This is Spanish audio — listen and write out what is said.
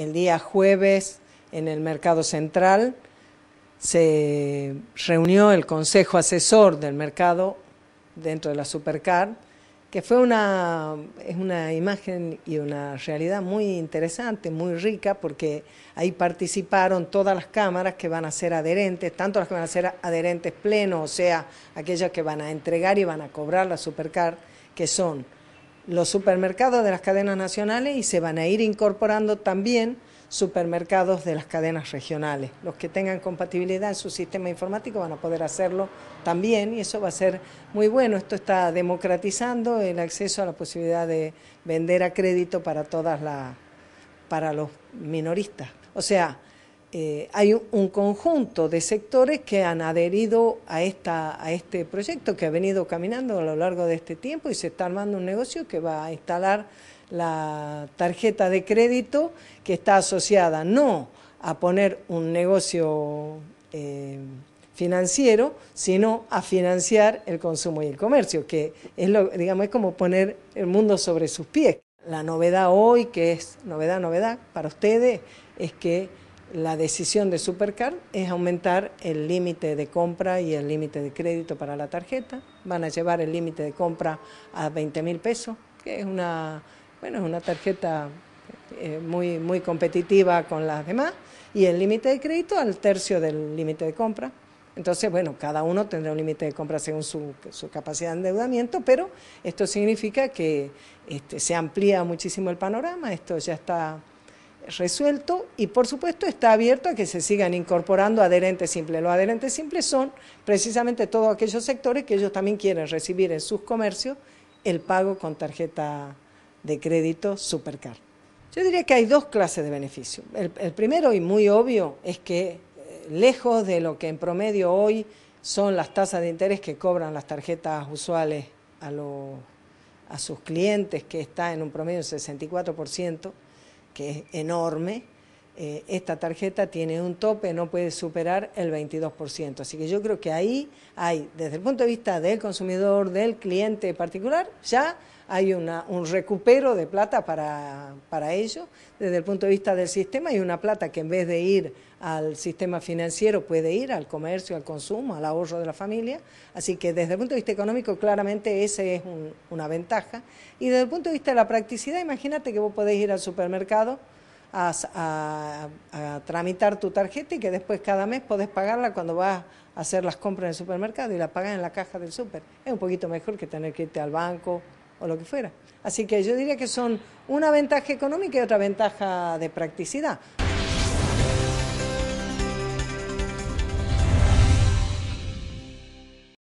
el día jueves en el Mercado Central se reunió el Consejo Asesor del Mercado dentro de la Supercar, que fue una, es una imagen y una realidad muy interesante, muy rica, porque ahí participaron todas las cámaras que van a ser adherentes, tanto las que van a ser adherentes plenos, o sea, aquellas que van a entregar y van a cobrar la Supercar, que son los supermercados de las cadenas nacionales y se van a ir incorporando también supermercados de las cadenas regionales. Los que tengan compatibilidad en su sistema informático van a poder hacerlo también y eso va a ser muy bueno. Esto está democratizando el acceso a la posibilidad de vender a crédito para todas las para los minoristas. O sea, eh, hay un, conjunto de sectores que han adherido a, este proyecto que ha venido caminando a lo largo de este tiempo y se está armando un negocio que va a instalar la tarjeta de crédito que está asociada no a poner un negocio eh, financiero, sino a financiar el consumo y el comercio, que es lo, digamos, es como poner el mundo sobre sus pies. La novedad hoy, que es novedad, novedad para ustedes, es que la decisión de Supercard es aumentar el límite de compra y el límite de crédito para la tarjeta. Van a llevar el límite de compra a 20 mil pesos, que es una, bueno, es una tarjeta eh, muy, muy competitiva con las demás, y el límite de crédito al tercio del límite de compra. Entonces, bueno, cada uno tendrá un límite de compra según su, capacidad de endeudamiento, pero esto significa que este, se amplía muchísimo el panorama, esto ya está resuelto y por supuesto está abierto a que se sigan incorporando adherentes simples. Los adherentes simples son precisamente todos aquellos sectores que ellos también quieren recibir en sus comercios el pago con tarjeta de crédito Supercar. Yo diría que hay dos clases de beneficio. El, primero y muy obvio es que eh, lejos de lo que en promedio hoy son las tasas de interés que cobran las tarjetas usuales a, a sus clientes, que está en un promedio del 64%, que es enorme, eh, esta tarjeta tiene un tope, no puede superar el 22%. Así que yo creo que ahí hay, desde el punto de vista del consumidor, del cliente particular, ya hay una, un recupero de plata para, ello. Desde el punto de vista del sistema, hay una plata que en vez de ir al sistema financiero puede ir al comercio, al consumo, al ahorro de la familia. Así que desde el punto de vista económico, claramente esa es una ventaja. Y desde el punto de vista de la practicidad, imagínate que vos podés ir al supermercado a, tramitar tu tarjeta y que después cada mes podés pagarla cuando vas a hacer las compras en el supermercado y la pagas en la caja del súper. Es un poquito mejor que tener que irte al banco o lo que fuera. Así que yo diría que son una ventaja económica y otra ventaja de practicidad.